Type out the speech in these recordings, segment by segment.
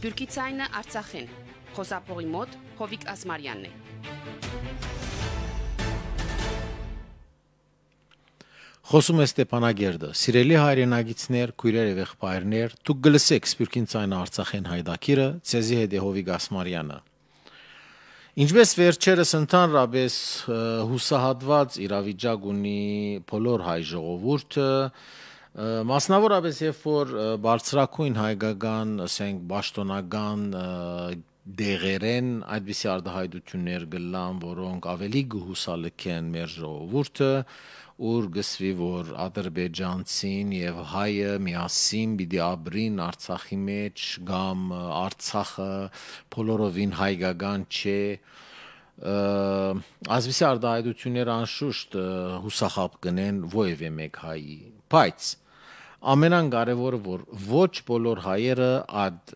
Սփյուռքի ցայնը Արցախին։ Խոսապողի մոտ Հովիկ Ասմարյանն է։ Խոսում է Ստեփանագերդը։ Սիրելի հայրենագիցներ, քույրեր եւ եղբայրներ, դուք գլսեք Սփյուռքին ցայնը Արցախեն հայդակիրը, ցեզի հետ է Հովիկ Ասմարյանը։ Ինչպես վերջերս ընդհանրապես հուսահատված իրավիճակ ունի բոլոր հայ ժողովուրդը, Մասնավորապես, երբ որ բարձրակույն հայկական, ասենք, պաշտոնական դեղերեն այդպիսի արդահայտություններ գլան, որոնք ավելի գհուսալքեն մեր ժողովուրդը, ուր գսվի, որ ադրբեջանցին եւ հայը միասին պիտի ապրին Արցախի մեջ, կամ Արցախը բոլորովին հայկական չէ, ասպիսի արդահայտությունները անշուշտ հուսախապ կնեն ովևէ մեկ հայի բայց ամենակարևորը որ ոչ բոլոր հայերը այդ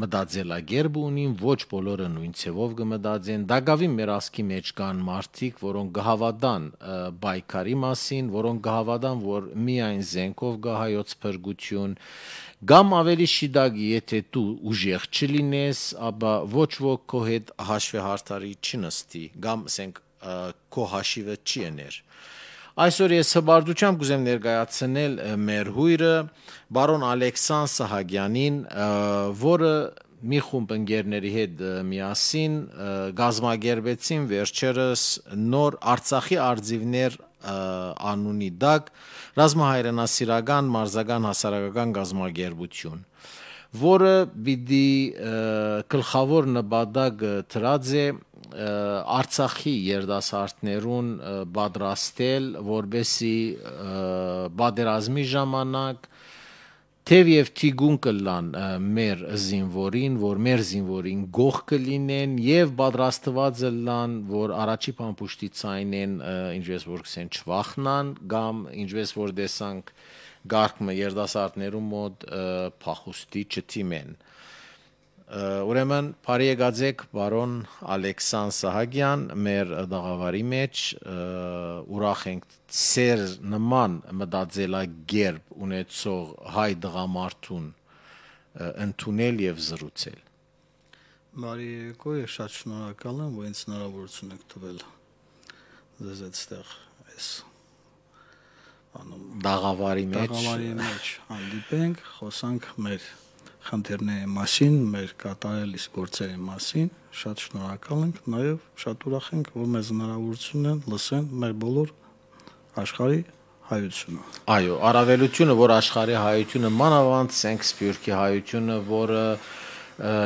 մտածելակերպ ունին, ոչ բոլորը նույն ցևով կմտածեն։ Դակավի մեր ասկի մեջ կան մարդիկ, որոնք գհավադան բայկարի մասին, որոնք գհավադան, որ միայն զենքով գահայոց փրկություն, Գամ ավելի շիդագ, եթե դու ուժեղ չլինես, ապա ոչ ոք քո հետ հաշվի հարթարի չնստի, կամ ասենք քո հաշիվը չի եներ։ չի Այսօր ես հբարդությամբ կուզեմ ներկայացնել մեր հույրը բարոն Ալեքսան Սահագյանին, որը մի խումբ ընկերների հետ միասին գազմագերբեցին վերջերս նոր Արցախի արձիվներ անունի դակ ռազմահայրենասիրական մարզական հասարակական գազմագերբություն որը պիտի գլխավոր նպատակը դրած է Արցախի երդասարտներուն պատրաստել, որբեսի բادرազմի ժամանակ Թեև եւ թիգուն կլան մեր զինվորին, որ մեր զինվորին գող կլինեն եւ պատրաստված լան, որ առաջի փամփուշտի ցայնեն, ինչպես որ կսեն չվախնան կամ ինչպես որ տեսանք, ինչ գարկմը երդասարտներու մոտ փախուստի չթիմ են։ Ուրեմն բարի եկածեք բարոն Ալեքսան Սահագյան մեր դաղավարի մեջ ուրախ ենք ծեր նման մտածելագերբ ունեցող հայ դղամարդուն ընդունել եւ զրուցել։ Բարի եկո ես շատ շնորհակալ եմ, որ ինձ հնարավորություն եք տվել ձեզ այդտեղ այս անում դաղավարի մեջ դաղավարի մեջ հանդիպենք, խոսանք մեր խնդիրների մասին, մեր կատարել իսկ գործերի մասին։ Շատ շնորհակալ ենք, նաև շատ ուրախ ենք, որ մեզ հնարավորություն են լսեն մեր բոլոր աշխարհի հայությունը։ Այո, առավելությունը, որ աշխարհի հայությունը մանավանդ Սենքսպյուրքի հայությունը, որը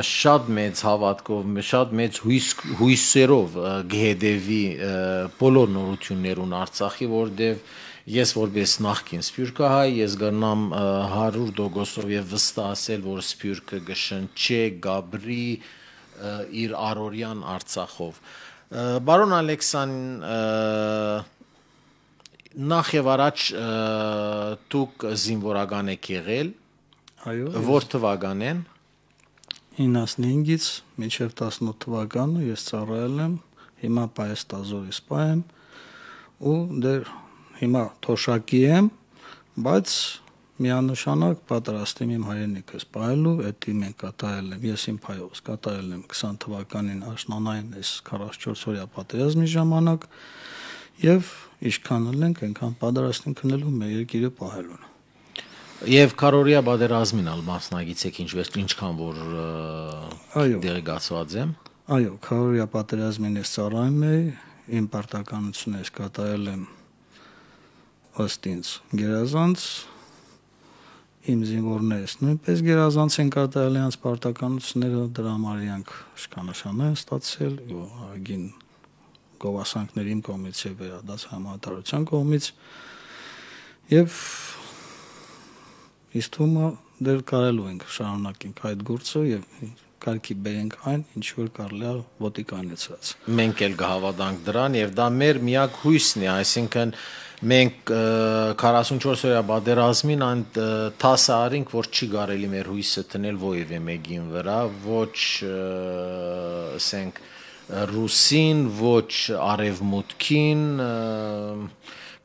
շատ մեծ հավատքով, շատ մեծ հույս հույսերով գհեդեվի բոլոր նորություններուն Արցախի, որտեղ ես որպես նախկին սպյուրկահայ ես գնամ 100%-ով եւ վստահ ասել, որ սպյուրկը գշնչե Գաբրի իր Արորյան Արցախով։ Բարոն Ալեքսան նախ եւ առաջ դուք զինվորական եք եղել։ Այո։ Որ թվականեն։ 95-ից մինչև 18 թվականը ես ծառայել եմ, հիմա Պայեստազորի սպա եմ ու դեր հիմա թոշակի եմ, բայց միանշանակ պատրաստ եմ իմ հայրենիքս պահելու, դա մենք կատարել եմ, ես իմ փայոց կատարել եմ 20 թվականին աշնանային այս 44 օրյա պատերազմի ժամանակ եւ ինչքան ենք, այնքան պատրաստ ենք քնելու մեր երկիրը պահելուն։ Եվ քարորիա պատերազմին ալ մասնագիցեք ինչպես ինչքան որ դերեկացված եմ։ Այո, քարորիա պատերազմին ես ծառայում եմ, իմ պարտականությունս կատարել եմ ըստ ինձ գերազանց իմ զինվորներս նույնպես գերազանց են կատարել իրենց պարտականությունները դրա համար իրանք շքանշան են ստացել ու արգին գովասանքներ իմ կողմից եւ վերադաս համատարության կողմից եւ իստումը դեր կարելու ենք շարունակենք այդ գործը եւ կարգի բերենք այն, ինչ որ կարելի է ոտի կանեցած։ Մենք էլ կհավատանք դրան եւ դա մեր միակ հույսն է, այսինքն մենք 44 օրյա բادرազմին այն տասը արինք, որ չի կարելի մեր հույսը տնել ովևէ մեկին վրա, ոչ ասենք ռուսին, ոչ արևմուտքին,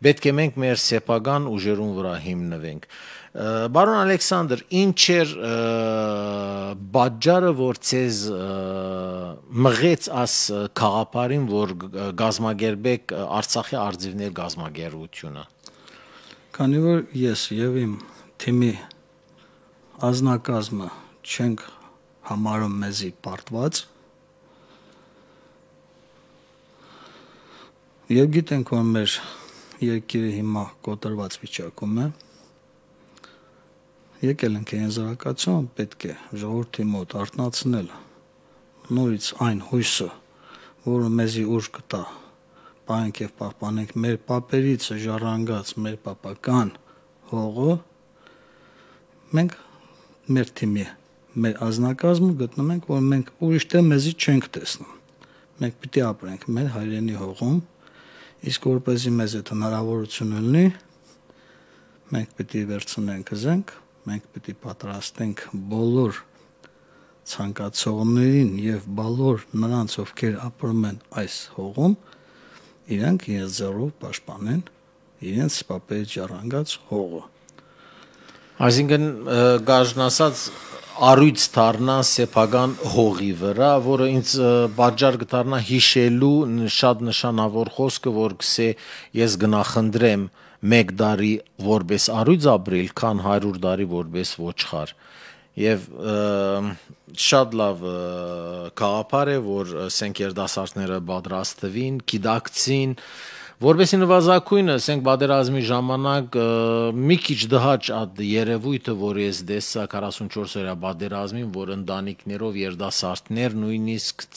պետք է մենք մեր սեփական ուժերուն վրա հիմնվենք։ Բարոն Ալեքսանդր, ինչ էր բաժարը, որ ցեզ մղեց աս խաղապարին, որ գազմագերբեք Արցախի արձիվներ գազմագերությունը։ Քանի որ ես եւ իմ թիմի ազնակազմը չենք համարում մեզի պարտված եւ գիտենք որ մեր երկիրը հիմա կոտրված վիճակում է եկել ենք հենզարակացիոն, պետք է ժողովրդի մոտ արտնացնել նորից այն հույսը, որը մեզի ուժ կտա պահենք եւ պահպանենք մեր papերից ժառանգած մեր papakan հողը մենք մեր թիմի մեր ազնակազմը գտնում ենք որ մենք ուրիշ տեղ մեզի չենք տեսնում մենք պիտի ապրենք մեր հայրենի հողում իսկ որպեսզի մեզ այդ հնարավորությունը լինի մենք պիտի վերցնենք զենք մենք պիտի պատրաստենք բոլոր ցանկացողներին եւ բոլոր նրանց, ովքեր ապրում են այս հողում, իրանք եզերով պաշտպանեն իրենց սպապեց ժառանգած հողը։ Այսինքն գաժն ասած առույց դառնա սեփական հողի վրա, որը ինձ պատճառ կդառնա հիշելու շատ նշանավոր խոսքը, որ գսե ես գնախնդրեմ, որ 1 դարի որպես արույց ապրել, քան 100 դարի որպես ոչխար։ Եվ շատ լավ գաղափար է, որ սենքեր դասարները պատրաստվին, գիտակցին, որբեսի նվազագույնը, ասենք բادرազմի ժամանակ մի քիչ դհաճ այդ երևույթը, որ ես դեսա 44-օրյա բادرազմին, որ ընտանիքներով երդասարտներ նույնիսկ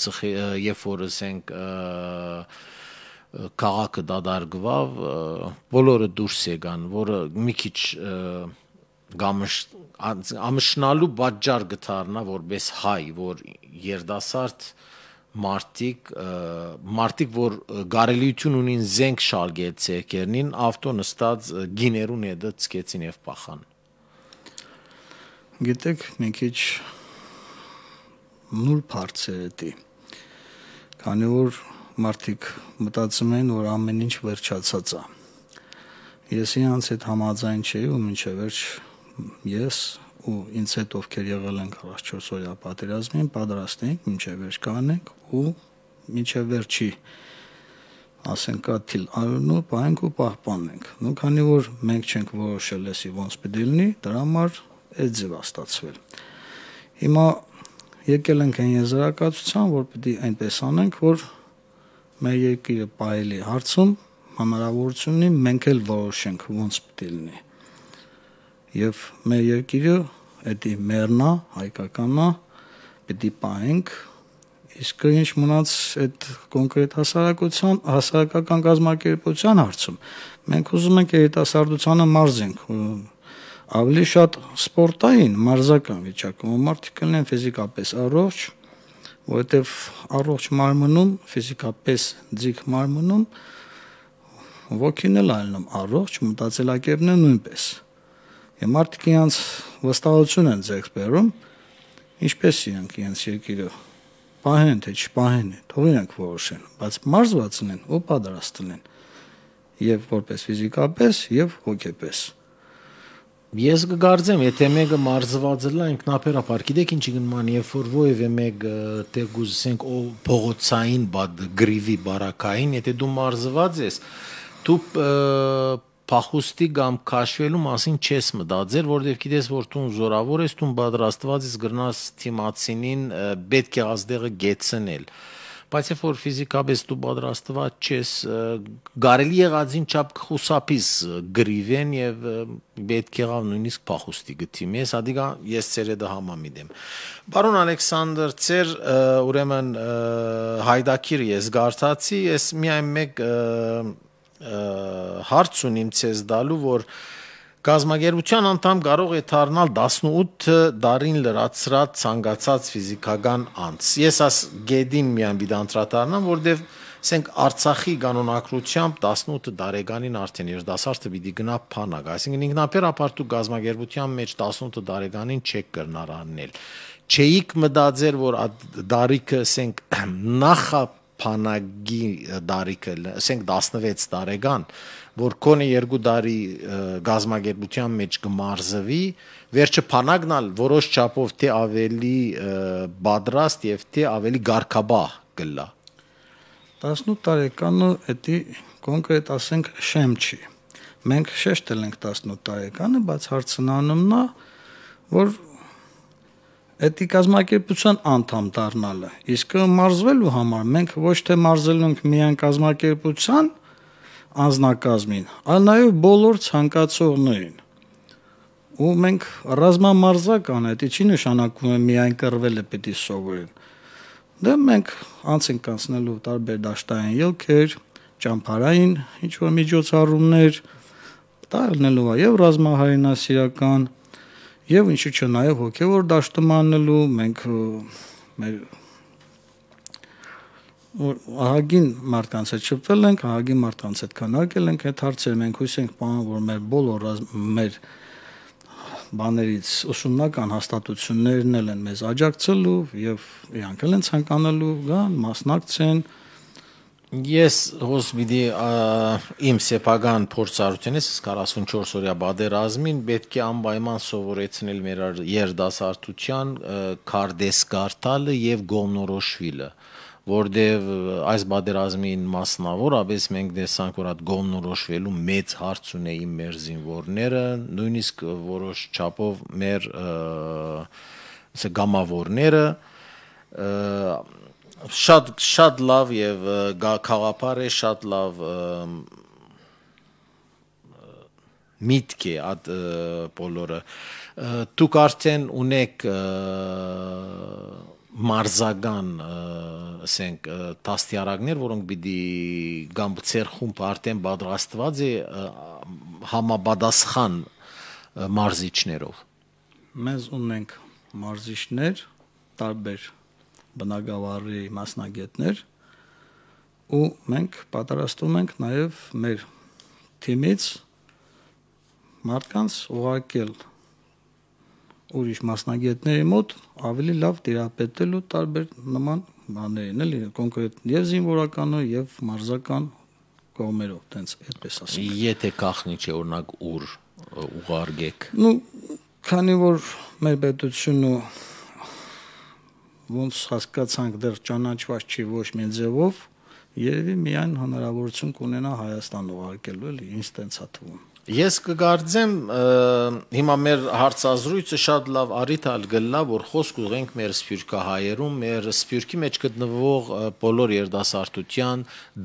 երբ որ ասենք և, քաղաքը դադարգվավ, բոլորը դուրս եկան, որը մի քիչ գամշ ամշնալու բաժար գտարնա որպես հայ, որ երդասարտ մարտիկ մարտիկ որ գարելիություն ունին զենք շալգել ցեկերնին ավտո նստած գիներուն եդը ցկեցին եւ փախան գիտեք մի քիչ նուլ բարձր էտի քանի որ մարդիկ մտածում են, որ ամեն ինչ վերջացած է։ Ես իրանց հետ համաձայն չէի ու ոչ վերջ ես ու ինձ հետ ովքեր եղել են 44 օրյա պատերազմին, պատրաստ ենք ոչ վերջ կանենք ու ոչ վերջի ասենք կաթիլ արնու պահենք ու պահպանենք։ Նու քանի որ մենք չենք որոշել էսի ոնց պետք լինի, դրա համար այդ ձևա ստացվել։ Հիմա եկել ենք այն եզրակացության, որ պիտի այնպես անենք, որ մեր երկիրը պահելի հարցում հնարավորություն ունի մենք էլ որոշենք ոնց պետք է լինի եւ մեր երկիրը դա մեռնա հայկականա պետք է պահենք իսկ ինչ մնաց այդ կոնկրետ հասարակության հասարակական գազམ་ակերպության հարցում մենք ուզում ենք երիտասարդությանը մարզենք ավելի շատ սպորտային մարզական վիճակում մարդիկ կլինեն ֆիզիկապես առողջ որովհետև առողջ մարմնում, ֆիզիկապես ձիգ մարմնում ոգին էլ ալնում առողջ, մտածելակերպն է նույնպես։ Եվ մարդիկ իրանց վստահություն են ձեռք բերում, ինչպես իրանք իրանց երկիրը պահեն թե չպահեն, թող իրանք որոշեն, բայց մարզվածն են ու պատրաստն են։ Եվ որպես ֆիզիկապես, եւ հոգեպես։ Ես կգարձեմ, եթե մեկը մարզված լա ինքնապերապար, գիտեք ինչի գնման, երբ որ ովևէ մեկ տեղուզ ասենք փողոցային բադ գրիվի բարակային, եթե դու մարզված ես, դու փախուստի կամ քաշվելու մասին չես մտածել, որովհետև գիտես, որ դու զորավոր ես, դու պատրաստված ես գրնաս թիմացինին պետք է ազդեղը գեցնել։ Ա բայց երբ որ ֆիզիկապես դու պատրաստված ես գարելի եղածին չափ խուսափիս գրիվեն եւ պետք եղավ նույնիսկ փախուստի գտի մեզ ադիգա ես ցերը դա համամիդեմ բարոն ալեքսանդր ցեր ուրեմն հայդակիր ես գարտացի ես միայն մեկ հարց ունիմ ցեզ դալու որ և, Գազագերության անդամ կարող է դառնալ 18 դարին լրացրած ցանկացած ֆիզիկական անձ։ Ես աս գեդին միայն դանդրատարնամ, որտեվ ասենք Արցախի կանոնակրությամբ 18 դարեգանին արդեն երդասարտը պիտի գնա փանակ, այսինքն ինքնապեր ապարտու գազագերության մեջ 18 դարեգանին չեք կրնար անել։ Չէիք մտածել, որ դարիքը ասենք նախա փանագի դարիքը, ասենք 16 տարեկան, որ կոնե երկու տարի գազագերբության մեջ կմարզվի, վերջը փանագնալ որոշ չափով թե ավելի բادرաստ եւ թե ավելի ղարկաբահ գլա 18 տարեկանը էդի կոնկրետ ասենք շեմ չի մենք շեշտել ենք 18 տարեկանը բայց հարցնանումն է որ Էդի կազմակերպության անդամ դառնալը։ Իսկ մարզվելու համար մենք ոչ թե մարզելու ենք միայն կազմակերպության անznակազմին, այլ նաև բոլոր ցանկացողներին։ Ու մենք ռազմամարզական է, դա չի նշանակում է միայն կռվելը պիտի սովորեն։ Դե մենք անց ենք անցնելու տարբեր դաշտային ելքեր, ճամփարային ինչ որ միջոցառումներ, դա ելնելու է եւ ռազմահայինասիրական եւ ինչի՞ չէ նաեւ հոգեոր դաշտում անելու մենք մեր ահագին մարդկանց հետ շփվել ենք, ահագին մարդկանց հետ քանակել ենք այդ հարցերը, մենք հույս ենք պահում, որ մեր բոլոր մեր բաներից ուսումնական հաստատություններն են մեզ աջակցելու եւ իրանք էլ են ցանկանալու, գան մասնակցեն, մասնակց Ես հոս պիտի իմ սեփական փորձառությունից իսկ 44 օրյա բادرազմին պետք է անպայման սովորեցնել մեր երդասարտության կարդես կարդալը եւ գոմնորոշվիլը որտեվ այս բادرազմին մասնավորապես մենք տեսանք որ այդ գոմնորոշվելու մեծ հարց ունեին մեր զինվորները նույնիսկ որոշ չափով մեր ըստ գամավորները շատ շատ լավ եւ խաղապար է, շատ լավ միտք է այդ բոլորը։ Դուք արդեն ունեք մարզական, ասենք, տասյարակներ, որոնք պիտի կամ ծեր խումբ արդեն պատրաստված է համապատասխան մարզիչներով։ Մենք ունենք մարզիչներ տարբեր բնագավառի մասնագետներ ու մենք պատրաստում ենք նաև մեր թիմից մարդկանց ուղարկել ուրիշ մասնագետների մոտ ավելի լավ դիապետելու տարբեր նման բաներին էլի կոնկրետ եւ զինվորականը եւ մարզական կողմերով տենց այդպես ասենք եթե գախնի չէ օրինակ ուր ուղարկեք ու քանի որ մեր պետությունը ոնց հասկացանք դեռ ճանաչված չի ոչ մի ձևով, երևի միայն հնարավորություն կունենա Հայաստան ուղարկելու, էլի ինձ տենց է թվում։ Ես կգարձեմ հիմա մեր հարցազրույցը շատ լավ արիտալ գլա, որ խոսք ուղենք մեր սփյուռքահայերում, մեր սփյուռքի մեջ գտնվող բոլոր երդասարտության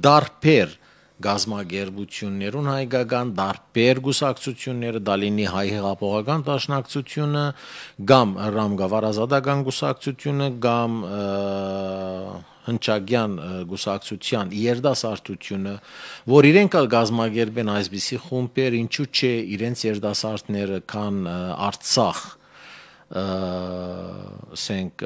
դարբեր գազմագերբություններուն հայկական դարբեր գուսակցությունները, դա լինի հայ հեղափոխական դաշնակցությունը կամ ռամգավարազադական գուսակցությունը կամ հնչագյան գուսակցության երդասարտությունը, որ իրենք էլ գազմագերբեն այսպիսի խումբեր, ինչու՞ չէ իրենց երդասարտները կան Արցախ ասենք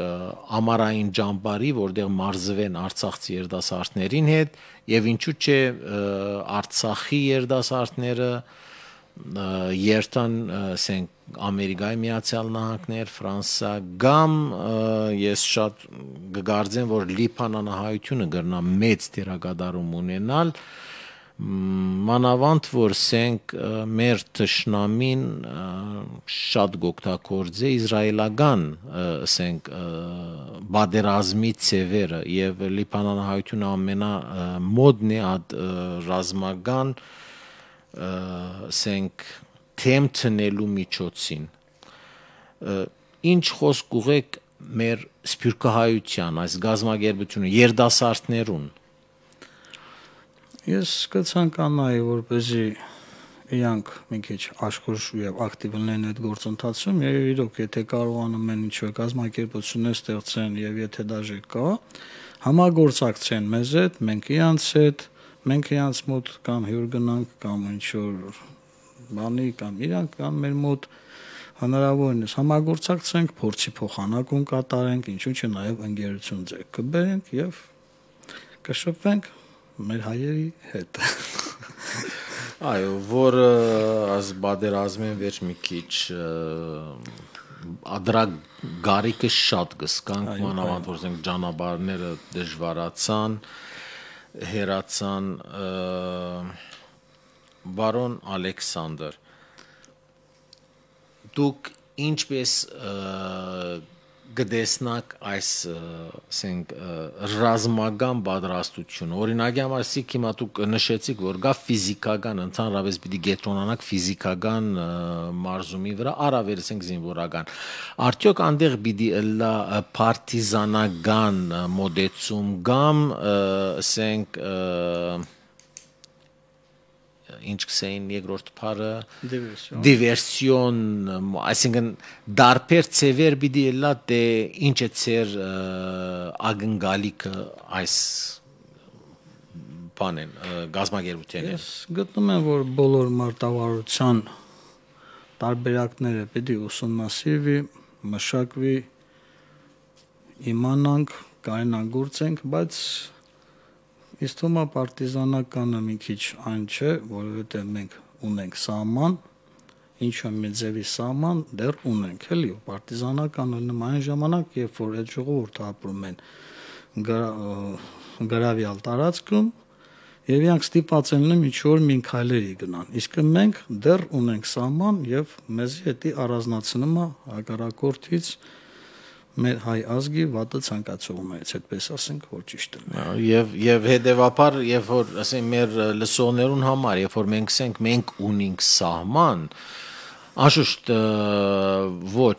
ամառային ճամբարի, որտեղ մարզվեն Արցախցի երդասարտներին հետ եւ ինչու՞ չէ Արցախի երդասարտները երթան, ասենք Ամերիկայի Միացյալ Նահանգներ, Ֆրանսա, գամ ես շատ գկարձեմ, որ Լիբանանահայությունը գրնա մեծ դերակատարում ունենալ, և, մանավանդ որ սենք մեր ճշնամին շատ գոկտակորձ է իսրայելական սենք բادرազմի ծևերը եւ լիբանանահայությունը ամենա մոդն է այդ ռազմական սենք թեմ տնելու միջոցին ինչ խոսք ուղեք մեր սփյուռքահայության այս գազմագերբությունը երդասարտներուն Ես կցանկանայի, որպեսզի իրանք մի քիչ աշխուժ եւ ակտիվ լինեն այդ գործընթացում եւ իրոք եթե կարողանում են ինչ-որ կազմակերպություններ ստեղծեն եւ եթե դաժե կա, համագործակցեն մեզ հետ, մենք իրանց հետ, մենք իրանց մոտ կամ հյուր գնանք կամ ինչ-որ բանի կամ իրանք կամ մեր մոտ հնարավորինս համագործակցենք, փորձի փոխանակում կատարենք, ինչու՞ չէ նաև ընկերություն ձեռք կբերենք եւ կշփվենք մեր հայերի հետ։ Այո, որ ազբադերազմեն վերջ մի քիչ ադրա գարիկը շատ գսկանք, մանավանդ որ ասենք ճանապարհները դժվարացան, հերացան բարոն Ալեքսանդր։ Դուք ինչպես և, գտեսնակ այս ասենք ռազմական պատրաստությունը օրինակի համար սիկ հիմա դուք նշեցիք որ գա ֆիզիկական ընդհանրապես պիտի գետրոնանակ ֆիզիկական մարզումի վրա առավել ասենք զինվորական արդյոք այնտեղ պիտի լա պարտիզանական մոդեցում կամ ասենք ինչ կսեին երկրորդ փարը դիվերսիոն այսինքն դարբեր ծևեր պիտի լա դե ինչ է ծեր ագնգալիկը այս բանեն գազմագերության ես գտնում եմ որ բոլոր մարտավարության տարբերակները պետք է ուսումնասիրվի մշակվի իմանանք կարենան գործենք բայց Իսկ թվում է պարտիզանականը մի քիչ այն չէ, որովհետև մենք ունենք սահման, ինչը մի ձևի սահման դեռ ունենք, էլի, պարտիզանականը նման ժամանակ, երբ որ այդ ժողովուրդը ապրում են գրավյալ տարածքում, եւ իրանք ստիպած են լինում ինչ որ մին քայլերի գնան։ Իսկ մենք դեռ ունենք սահման եւ մեզի հետի առանձնացնումը հակառակորդից մեր հայ ազգի վատը ցանկացողներից, այդպես ասենք, որ ճիշտ է։ Եվ եւ հետեւաբար, երբ որ ասենք մեր լսողներուն համար, երբ որ մենք ասենք մենք ունենք սահման, Աշուշտ ոչ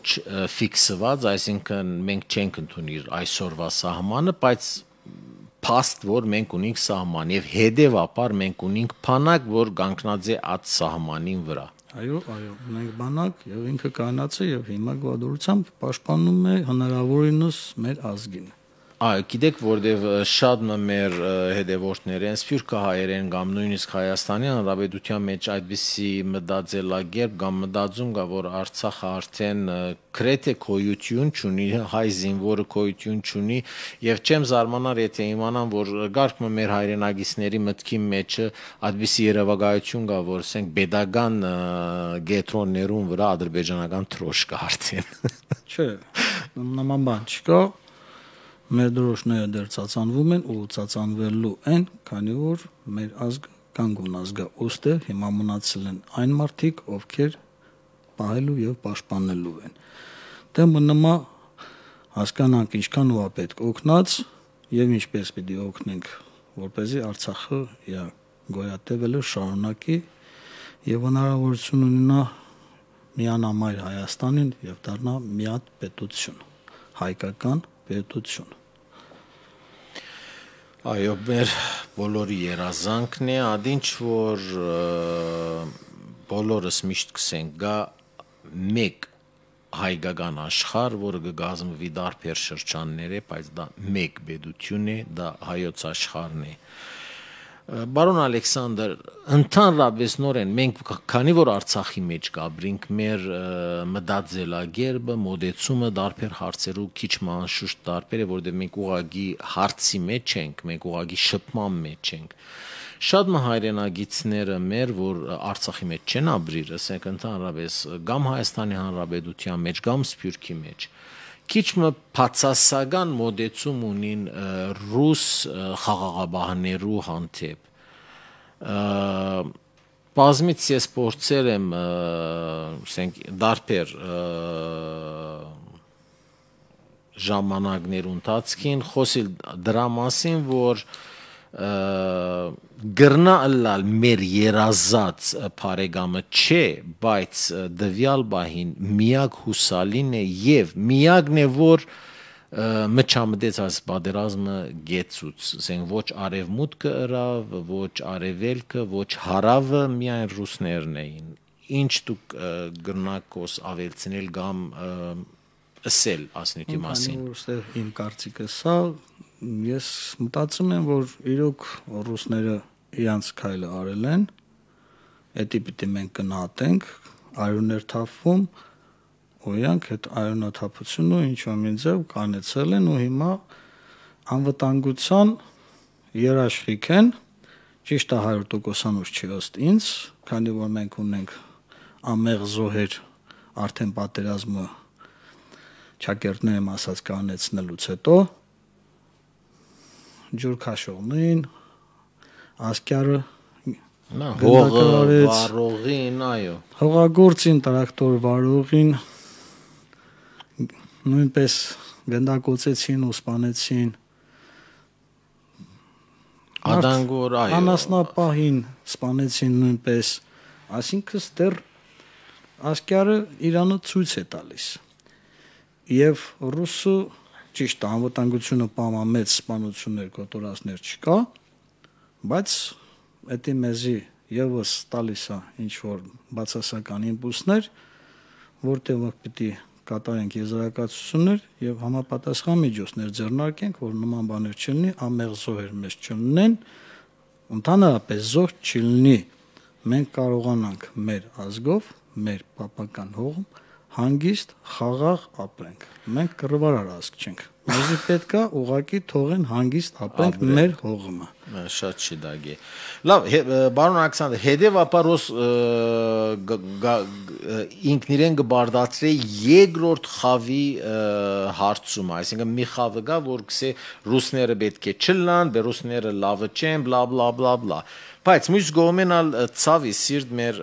ֆիքսված, այսինքն մենք չենք ընդունի այսօրվա սահմանը, բայց փաստ որ մենք ունենք սահման եւ հետեւաբար մենք ունենք փանակ, որ կանգնած է այդ սահմանին վրա։ Այո, այո, ունենք բանակ եւ ինքը կանացի եւ հիմա գոդորությամբ պաշտպանում է հնարավորինս մեր ազգին։ Այ գիտեք, որտեվ շատ մեր հետևորդները սփյուռք հայերեն կամ նույնիսկ Հայաստանի Հանրապետության մեջ այդպիսի մտածելակերպ կամ մտածում կա, որ Արցախը արդեն գրեթե քոյություն ունի, հայ զինվորը քոյություն ունի, եւ չեմ զարմանար, եթե իմանամ, որ ղարգմը մեր հայրենագիտների մտքի մեջ այդպիսի երևակայություն կա, որ ասենք pedagogan գետրոններուն վրա ադրբեջանական տրոշ կա արդեն։ Չէ, նման բան չկա մեր դրոշները դեռ ցածանվում են ու ցածանվելու են, քանի որ մեր ազգ կանգուն ազգը ուստը հիմա մնացել են այն մարդիկ, ովքեր պահելու եւ պաշտպանելու են։ Դե մնումա հասկանանք ինչքան ու պետք օգնած եւ ինչպես պիտի օգնենք, որ เป զի Արցախը իր գոյատևելը շարունակի եւ հնարավորություն ունենա միանամայր Հայաստանին եւ դառնա միատ պետություն հայկական պետություն։ Այո, մեր բոլորի երազանքն է, ադինչ որ բոլորս միշտ կսենք գա մեկ հայկական աշխարհ, որը կգազմվի դարբեր շրջաններ է, բայց դա մեկ պետություն է, դա հայոց աշխարհն է։ Ա, Բարոն Ալեքսանդր, ընդհանրապես նորեն մենք քանի որ Արցախի մեջ կաբրինք մեր մտածելագերբը, մոդեցումը դարբեր հարցերու քիչ մանշուշտ դարբեր է, որովհետև մենք ուղագի հարցի մեջ ենք, մենք ուղագի շփման մեջ ենք։ Շատ հայրենագիտները մեր, որ Արցախի մեջ չեն ապրիր, ասենք ընդհանրապես կամ Հայաստանի Հանրապետության մեջ, կամ Սփյուռքի մեջ, մեջ քիչ մը բացասական մոդեցում ունին ռուս խաղաղապահներու հանդեպ բազմից ես փորձել եմ ասենք դարբեր ժամանակներ ընթացքին խոսել դրա մասին որ և, գրնա ըլլալ մեր երազած բարեգամը չէ, բայց դվյալ բահին միակ հուսալին է եւ միակն է որ մչամդեց այս պատերազմը գեցուց, ասենք ոչ արևմուտքը ըրավ, ոչ արևելքը, ոչ հարավը միայն ռուսներն էին։ Ինչ դուք գրնակոս ավելցնել կամ ասել ասնյութի մասին։ Անհանուր, իմ կարծիքը սա ես մտածում եմ, որ իրոք ռուսները իրանց քայլը արել են։ Էդի պիտի մենք գնահատենք, արյուններ թափվում, ու իրանք այդ արյունաթափությունը ինչ-որ մի ձև կանեցել են ու հիմա անվտանգության երաշխիք են։ Ճիշտ է 100%-անուց չի ըստ ինձ, քանի որ մենք ունենք ամեղ զոհեր արդեն պատերազմը ճակերտներում ասած կանեցնելուց հետո ջուր քաշողնին, ասկյարը նա հողը վարողին, այո։ Հողագործին, տրակտոր վարողին նույնպես գնդակոծեցին ու սպանեցին։ Ադանգոր այո։ Անասնապահին սպանեցին նույնպես։ Այսինքն ստեր ասկյարը Իրանը ցույց է տալիս։ Եվ ռուսը Ճիշտ է, անվտանգությունը պամա մեծ սպանություններ կոտորածներ չկա, բայց դա մեզի եւս տալիս է ինչ որ բացասական իմպուլսներ, որտեղ մենք պիտի կատարենք եզրակացություններ եւ համապատասխան միջոցներ ձեռնարկենք, որ նման բաներ չլինի, ամեղ զոհեր մեզ չլինեն, ընդհանրապես զոհ չլինի։ Մենք կարողանանք մեր ազգով, մեր պապական հողում հանգիստ, խաղաղ ապրենք։ Մենք կռվարար ազգ չենք։ Մեզի պետքա ուղակի թողեն հանգիստ ապրենք մեր հողը։ Շատ շիդագի։ Լավ, բարոն Ալեքսանդր, հետևաբար ոս ինքն իրեն գբարդացրի երկրորդ խավի հարցում, այսինքն մի խավը գա, որ գսե ռուսները պետք է չլան, բերուսները լավը չեն, բլա բլա բլա բլա։ Բայց մյուս գողմեն ալ ցավի սիրտ մեր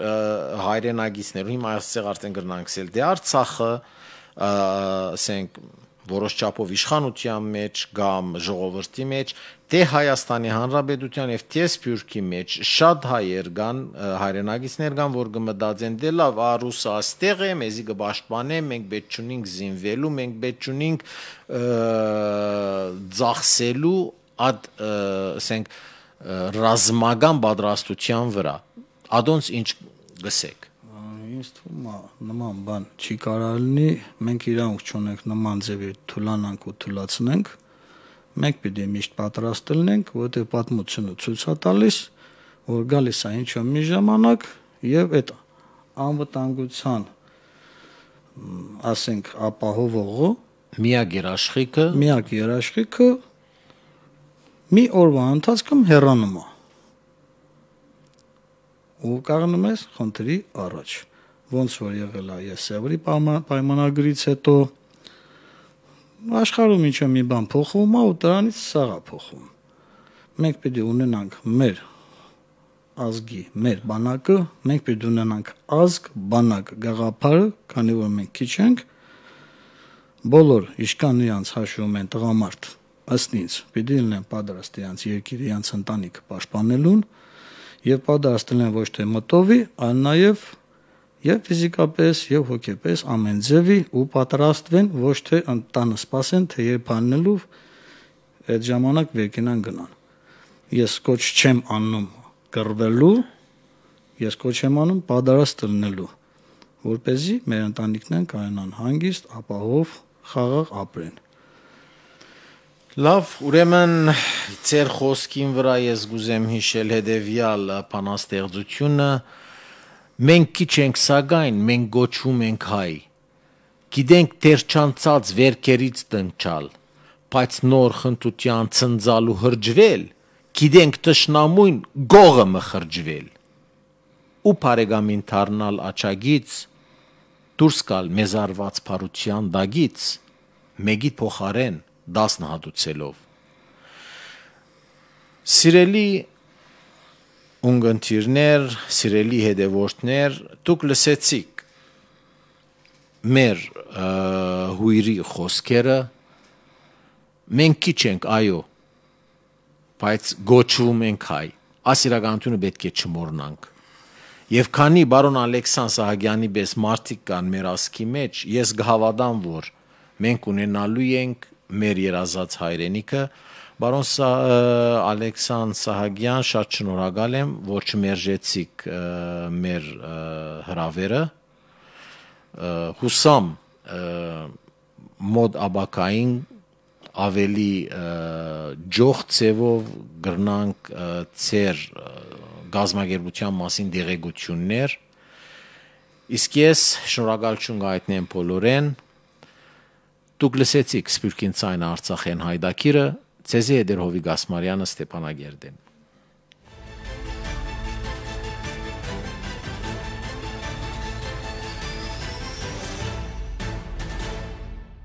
հայրենագիցներու հիմա ասեղ արդեն գրնանք սել դե Արցախը ասենք որոշ չափով իշխանության մեջ կամ ժողովրդի մեջ թե դե Հայաստանի Հանրապետության եւ թե Սփյուռքի մեջ շատ հայեր կան հայրենագիցներ կան որ կմտածեն դե լավ արուսը աստեղ է մեզի կպաշտպանե մենք պետք չունենք զինվելու մենք պետք չունենք ծախսելու ադ ասենք ռազմական պատրաստության վրա։ Ադոնց ինչ գսեք։ Ինձ թվում է նման բան չի կարող լինի, մենք իրանք չունենք նման ձևի թուլանանք ու թուլացնենք։ Մենք պիտի միշտ պատրաստ լինենք, որտեղ պատմությունը ցույց է տալիս, որ գալիս է ինչ-որ մի ժամանակ եւ այդ անվտանգության ասենք ապահովողը միակ երաշխիքը միակ երաշխիքը մի օրվա ընթացքում հեռանում է ու կաղնում ես խնդրի առաջ ոնց որ եղել է ես սևրի պայմանագրից հետո աշխարհում ինչո մի բան փոխվում է ու դրանից սաղ է փոխվում մենք պետք է ունենանք մեր ազգի մեր բանակը, մենք պետք ունենանք ազգ, բանակ, գաղափարը, քանի որ մենք քիչ ենք, բոլոր իշկանյանց հաշվում են տղամարդ ըստ ինձ պիտի լինեն պատրաստ իրանց երկիրը, իրանց ընտանիքը պաշտպանելուն եւ պատրաստ լինեն ոչ թե մտովի, այլ նաեւ եւ ֆիզիկապես եւ հոգեպես ամեն ձևի ու պատրաստվեն ոչ թե ընտանը սпасեն թե երբ աննելու այդ ժամանակ վերկենան գնան ես կոչ չեմ անում գրվելու ես կոչ եմ անում պատրաստ լինելու որ เป զի մեր ընտանիքներն կարողանան հանգիստ ապահով խաղաղ ապրեն Լավ, ուրեմն ծեր խոսքին վրա ես գուզեմ հիշել հետևյալ բանաստեղծությունը. Մենք քիչ ենք սակայն, մենք գոչում ենք հայ։ Գիտենք թերչանցած վերքերից տնչալ, բայց նոր խնդության ցնցալու հրջվել, գիտենք ճշնամույն գողը մխրջվել։ Ու բարեգամին դառնալ աչագից, դուրս գալ մեզարված փարության դագից, մեկի փոխարեն դասն հատուցելով։ Սիրելի ունգընտիրներ, սիրելի հետևորդներ, դուք լսեցիք մեր հույրի խոսքերը։ Մենք քիչ ենք, այո, բայց գոչվում ենք հայ։ Այս իրականությունը պետք է չմոռնանք։ Եվ քանի բարոն Ալեքսան Սահակյանի պես մարդիկ կան մեր ասքի մեջ, ես գհավադամ, որ մենք ունենալու ենք մեր երազած հայրենիքը։ Բարոն Սա, Ալեքսան Սահագյան, շատ շնորհակալ եմ, որ չմերժեցիք մեր հրավերը։ Հուսամ մոդ աբակային ավելի ջող ծևով գրնանք ծեր գազམ་ագերբության մասին դեղեցություններ Իսկ ես շնորհակալություն գայտնեմ բոլորեն դուք լսեցիք Սփյուռքին ցայն Արցախյան հայդակիրը, ցեզի հետ էր Հովիկ Ասմարյանը Ստեփանագերդեն։